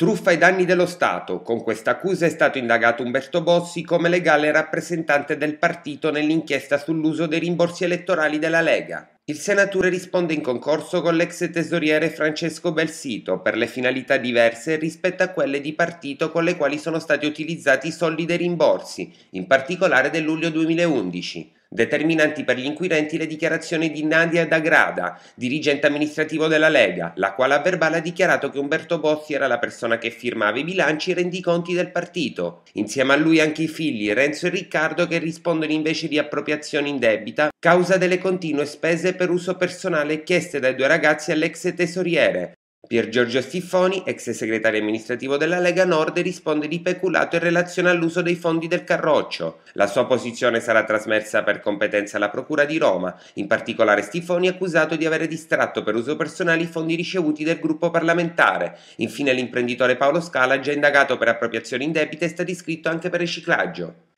Truffa ai danni dello Stato. Con questa accusa è stato indagato Umberto Bossi come legale rappresentante del partito nell'inchiesta sull'uso dei rimborsi elettorali della Lega. Il senatore risponde in concorso con l'ex tesoriere Francesco Belsito per le finalità diverse rispetto a quelle di partito con le quali sono stati utilizzati i soldi dei rimborsi, in particolare del luglio 2011. Determinanti per gli inquirenti le dichiarazioni di Nadia Dagrada, dirigente amministrativo della Lega, la quale a verbale ha dichiarato che Umberto Bossi era la persona che firmava i bilanci e i rendiconti del partito. Insieme a lui anche i figli Renzo e Riccardo che rispondono invece di appropriazione in debita, causa delle continue spese per uso personale chieste dai due ragazzi all'ex tesoriere, Pier Giorgio Stiffoni, ex segretario amministrativo della Lega Nord, risponde di peculato in relazione all'uso dei fondi del Carroccio. La sua posizione sarà trasmessa per competenza alla Procura di Roma. In particolare Stiffoni è accusato di avere distratto per uso personale i fondi ricevuti del gruppo parlamentare. Infine l'imprenditore Paolo Scala, già indagato per appropriazione indebita, è stato iscritto anche per riciclaggio.